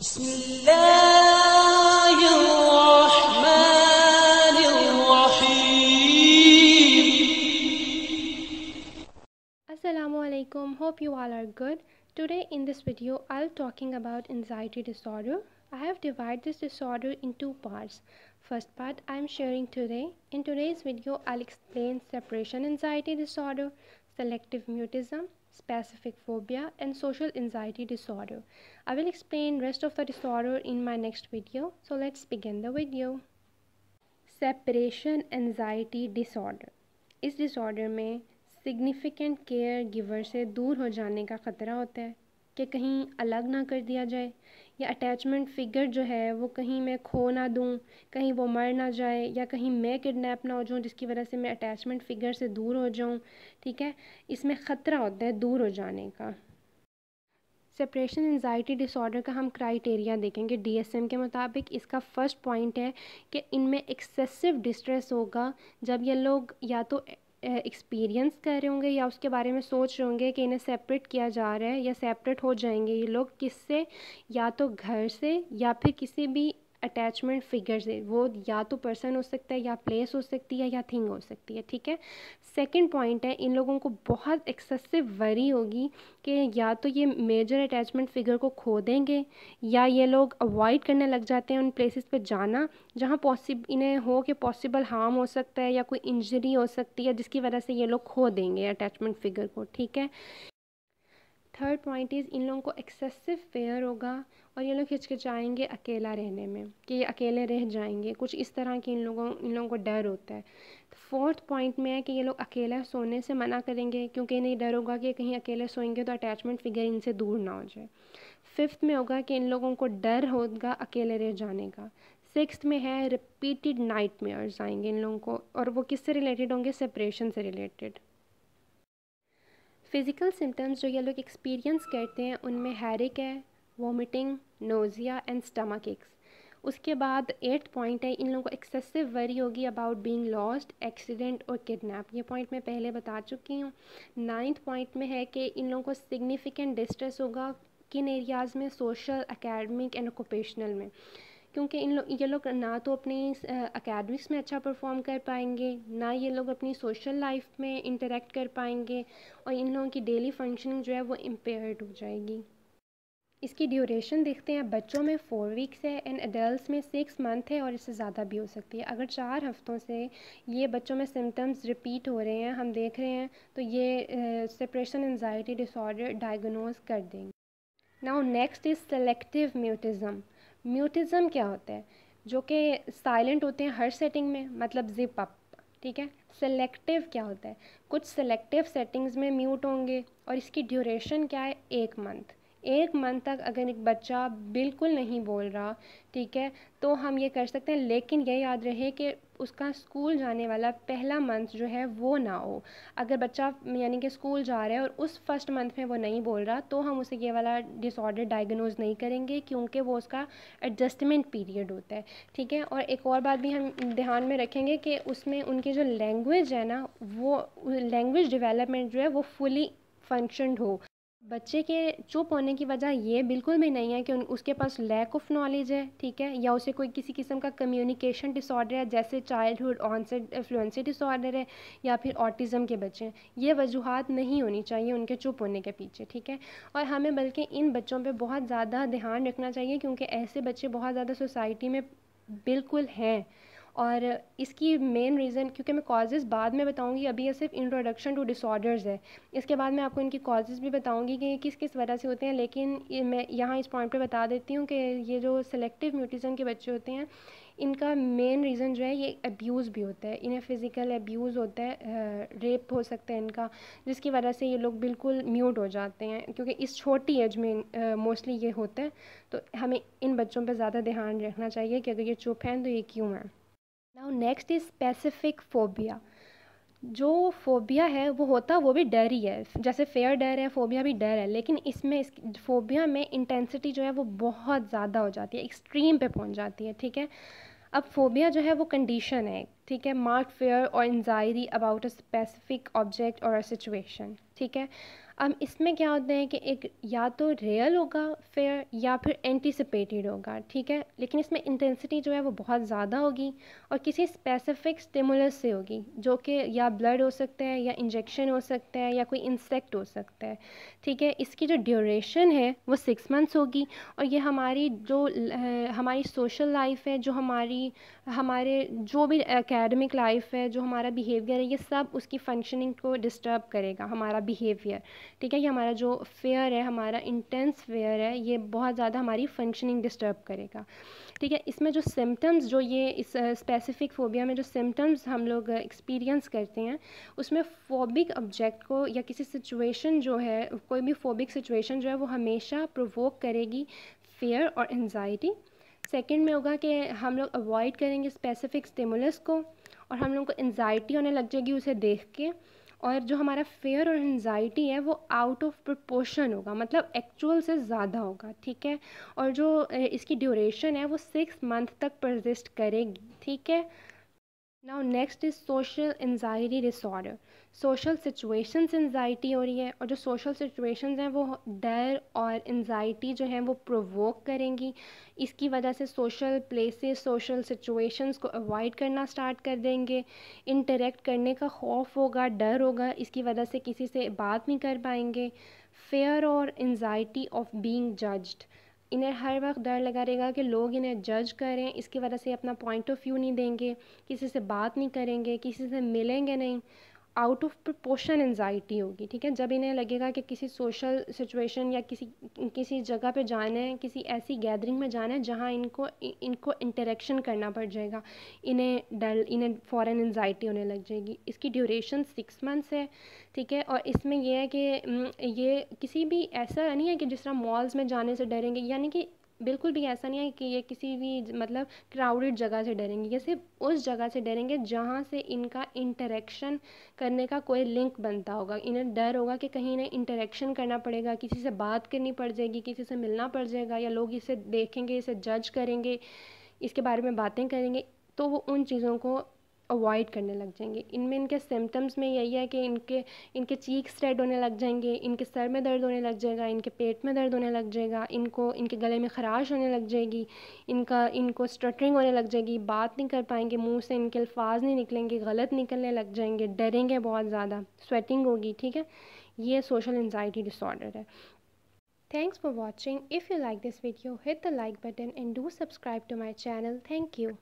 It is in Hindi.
بسم الله الرحمن الرحيم alaikum hope you all are good today in this video I'll talking about anxiety disorder I have divided this disorder in two parts first part I'm sharing today in today's video I'll explain separation anxiety disorder selective mutism specific phobia and social anxiety disorder. I will explain rest of the disorder in my next video. So let's begin the video. separation anxiety disorder इस डिसऑर्डर में सिग्निफिकेंट केयर गिवर से दूर हो जाने का ख़तरा होता है कि कहीं अलग ना कर दिया जाए या अटैचमेंट फ़िगर जो है वो कहीं मैं खो ना दूँ कहीं वो मर ना जाए या कहीं मैं किडनैप ना हो जाऊँ जिसकी वजह से मैं अटैचमेंट फ़िगर से दूर हो जाऊँ ठीक है इसमें ख़तरा होता है दूर हो जाने का सेपरेशन एनजाइटी डिसऑर्डर का हम क्राइटेरिया देखेंगे डीएसएम के मुताबिक इसका फर्स्ट पॉइंट है कि इनमें एक्सेसिव डिस्ट्रेस होगा जब ये लोग या तो एक्सपीरियंस कर रहे होंगे या उसके बारे में सोच रहे होंगे कि इन्हें सेपरेट किया जा रहा है या सेपरेट हो जाएंगे ये लोग किससे या तो घर से या फिर किसी भी अटैचमेंट फिगर्स है वो या तो पर्सन हो सकता है या प्लेस हो सकती है या थिंग हो सकती है ठीक है सेकंड पॉइंट है इन लोगों को बहुत एक्सेसिव वरी होगी कि या तो ये मेजर अटैचमेंट फिगर को खो देंगे या ये लोग अवॉइड करने लग जाते हैं उन प्लेसेस पे जाना जहाँ पॉसिब इन्हें हो कि पॉसिबल हार्म हो सकता है या कोई इंजरी हो सकती है जिसकी वजह से ये लोग खो देंगे अटैचमेंट फिगर को ठीक है थर्ड पॉइंट इज़ इन लोगों को एक्सेसिव फेयर होगा और ये लोग हिचकिचाएंगे अकेला रहने में कि ये अकेले रह जाएंगे कुछ इस तरह की इन लोगों इन लोगों को डर होता है फोर्थ पॉइंट में है कि ये लोग अकेला सोने से मना करेंगे क्योंकि इन्हें डर होगा कि कहीं अकेले सोएंगे तो अटैचमेंट फिगर इनसे दूर ना हो जाए फिफ्थ में होगा कि इन लोगों को डर होगा अकेले रह जाने का सिक्स में है रिपीटेड नाइट आएंगे इन लोगों को और वो किससे रिलेटेड होंगे सेपरेशन से रिलेटेड फ़िज़िकल सिम्टम्स जो ये लोग एक्सपीरियंस करते हैं उनमें हैरिक है vomiting nausea and stomach aches उसके बाद एट पॉइंट है इन लोगों को एक्सेसिव वरी होगी अबाउट बीइंग लॉस्ट एक्सीडेंट और किडनैप ये पॉइंट मैं पहले बता चुकी हूँ नाइन्थ पॉइंट में है कि इन लोगों को सिग्निफिकेंट डिस्ट्रेस होगा किन एरियाज़ में सोशल एकेडमिक एंड ऑक्यूपेशनल में क्योंकि इन लोग ये लोग ना तो अपनी अकेडमिक्स में अच्छा परफॉर्म कर पाएंगे ना ये लोग अपनी सोशल लाइफ में इंटरेक्ट कर पाएंगे और इन लोगों की डेली फंक्शनिंग जो है वो इम्पेयर्ड हो जाएगी इसकी ड्यूरेशन देखते हैं बच्चों में फ़ोर वीक्स है एंड एडल्ट में सिक्स मंथ है और इससे ज़्यादा भी हो सकती है अगर चार हफ्तों से ये बच्चों में सिम्टम्स रिपीट हो रहे हैं हम देख रहे हैं तो ये सेपरेशन एनजाइटी डिसऑर्डर डायग्नोज कर देंगे now next is selective mutism mutism क्या होता है जो कि साइलेंट होते हैं हर सेटिंग में मतलब जिप अप ठीक है सेलेक्टिव क्या होता है कुछ सेलेक्टिव सेटिंग्स में म्यूट होंगे और इसकी ड्यूरेशन क्या है एक मंथ एक मंथ तक अगर एक बच्चा बिल्कुल नहीं बोल रहा ठीक है तो हम ये कर सकते हैं लेकिन ये याद रहे कि उसका स्कूल जाने वाला पहला मंथ जो है वो ना हो अगर बच्चा यानी कि स्कूल जा रहा है और उस फर्स्ट मंथ में वो नहीं बोल रहा तो हम उसे ये वाला डिसऑर्डर डायग्नोज नहीं करेंगे क्योंकि वो उसका एडजस्टमेंट पीरियड होता है ठीक है और एक और बात भी हम ध्यान में रखेंगे कि उसमें उनकी जो लैंग्वेज है ना वो लैंग्वेज डिवेलपमेंट जो है वो फुली फंक्शनड हो बच्चे के चुप होने की वजह ये बिल्कुल भी नहीं है कि उसके पास लैक ऑफ नॉलेज है ठीक है या उसे कोई किसी किस्म का कम्युनिकेशन डिसऑर्डर है जैसे चाइल्डहुड ऑनसेट फ्लुएंसी डिसऑर्डर है या फिर ऑटिज़म के बच्चे हैं ये वजूहत नहीं होनी चाहिए उनके चुप होने के पीछे ठीक है और हमें बल्कि इन बच्चों पर बहुत ज़्यादा ध्यान रखना चाहिए क्योंकि ऐसे बच्चे बहुत ज़्यादा सोसाइटी में बिल्कुल हैं और इसकी मेन रीज़न क्योंकि मैं कॉजेज़ बाद में बताऊंगी अभी ये सिर्फ इंट्रोडक्शन टू डिसऑर्डर्स है इसके बाद मैं आपको इनकी कॉजेज़ भी बताऊंगी कि ये किस किस वजह से होते हैं लेकिन मैं यहाँ इस पॉइंट पे बता देती हूँ कि ये जो सेलेक्टिव म्यूटिज़म के बच्चे होते हैं इनका मेन रीज़न जो है ये अब्यूज़ भी होता है इन्हें फ़िज़िकल अब्यूज़ होता है रेप हो सकता है इनका जिसकी वजह से ये लोग बिल्कुल म्यूट हो जाते हैं क्योंकि इस छोटी एज में मोस्टली ये होता है तो हमें इन बच्चों पर ज़्यादा ध्यान रखना चाहिए कि अगर ये चुप हैं तो ये क्यों हैं now next is specific phobia जो फोबिया है वो होता वो भी डर ही है जैसे फेयर डर है फोबिया भी डर है लेकिन इसमें इस फोबिया में इंटेंसिटी जो है वो बहुत ज़्यादा हो जाती है एक्सट्रीम पे पहुंच जाती है ठीक है अब फोबिया जो है वो कंडीशन है ठीक है मार्क फेयर और anxiety about a specific object और अ सिचुएशन ठीक है अब इसमें क्या होते हैं कि एक या तो रियल होगा फेयर या फिर एंटिसिपेटेड होगा ठीक है लेकिन इसमें इंटेंसिटी जो है वो बहुत ज़्यादा होगी और किसी स्पेसिफिक स्टिमुलस से होगी जो कि या ब्लड हो सकता है या इंजेक्शन हो सकता है या कोई इंसेक्ट हो सकता है ठीक है इसकी जो ड्यूरेशन है वो सिक्स मंथ्स होगी और ये हमारी जो हमारी सोशल लाइफ है जो हमारी हमारे जो भी एकेडमिक लाइफ है जो हमारा बिहेवियर है ये सब उसकी फंक्शनिंग को डिस्टर्ब करेगा हमारा बिहेवियर ठीक है ये हमारा जो फेयर है हमारा इंटेंस फेयर है ये बहुत ज़्यादा हमारी फंक्शनिंग डिस्टर्ब करेगा ठीक है इसमें जो सिम्टम्स जो ये इस स्पेसिफिक फोबिया में जो सिम्टम्स हम लोग एक्सपीरियंस करते हैं उसमें फोबिक ऑब्जेक्ट को या किसी सिचुएशन जो है कोई भी फोबिक सिचुएशन जो है वो हमेशा प्रोवोक करेगी फेयर और एनजाइटी सेकंड में होगा कि हम लोग अवॉइड करेंगे स्पेसिफिक स्टिमुलस को और हम लोग को एनजाइटी होने लग जाएगी उसे देख के और जो हमारा फेयर और एनजाइटी है वो आउट ऑफ प्रपोर्शन होगा मतलब एक्चुअल से ज़्यादा होगा ठीक है और जो इसकी ड्यूरेशन है वो सिक्स मंथ तक प्रजिस्ट करेगी ठीक है now next is social anxiety disorder social situations anxiety हो रही है और जो सोशल सिचुएशंस हैं वो डर और एन्जाइटी जो है वो प्रोवोक करेंगी इसकी वजह से सोशल प्लेसेस सोशल सिचुएशंस को अवॉइड करना स्टार्ट कर देंगे इंटरेक्ट करने का खौफ होगा डर होगा इसकी वजह से किसी से बात नहीं कर पाएंगे फेयर और एन्जाइटी ऑफ बींग जज्ड इन्हें हर वक्त डर लगा रहेगा कि लोग इन्हें जज करें इसकी वजह से अपना पॉइंट ऑफ व्यू नहीं देंगे किसी से बात नहीं करेंगे किसी से मिलेंगे नहीं आउट ऑफ प्रपोशन एनजाइटी होगी ठीक है जब इन्हें लगेगा कि किसी सोशल सिचुएशन या किसी किसी जगह पे जाना है किसी ऐसी गैदरिंग में जाना है जहाँ इनको इनको इंटरेक्शन करना पड़ जाएगा इन्हें डल इन्हें फॉरेन एनजाइटी होने लग जाएगी इसकी ड्यूरेशन सिक्स मंथ्स है ठीक है और इसमें यह है कि हम्म, ये किसी भी ऐसा नहीं है कि जिस तरह मॉल्स में जाने से डरेंगे यानी कि बिल्कुल भी ऐसा नहीं है कि ये किसी भी मतलब क्राउडेड जगह से डरेंगे ये सिर्फ उस जगह से डरेंगे जहाँ से इनका इंटरेक्शन करने का कोई लिंक बनता होगा इन्हें डर होगा कि कहीं इन्हें इंटरेक्शन करना पड़ेगा किसी से बात करनी पड़ जाएगी किसी से मिलना पड़ जाएगा या लोग इसे देखेंगे इसे जज करेंगे इसके बारे में बातें करेंगे तो वो उन चीज़ों को अवॉइड करने लग जाएंगे इनमें इनके सिम्टम्स में यही है कि इनके इनके चीक्स रेड होने लग जाएंगे इनके सर में दर्द होने लग जाएगा इनके पेट में दर्द होने लग जाएगा इनको इनके गले में खराश होने लग जाएगी इनका इनको स्ट्रटरिंग होने लग जाएगी बात नहीं कर पाएंगे मुँह से इनके अल्फाज नहीं निकलेंगे गलत निकलने लग जाएंगे डरेंगे बहुत ज़्यादा स्वेटिंग होगी ठीक है ये सोशल एन्जाइटी डिसऑर्डर है thanks for watching if you like this video hit the like button and do subscribe to my channel thank you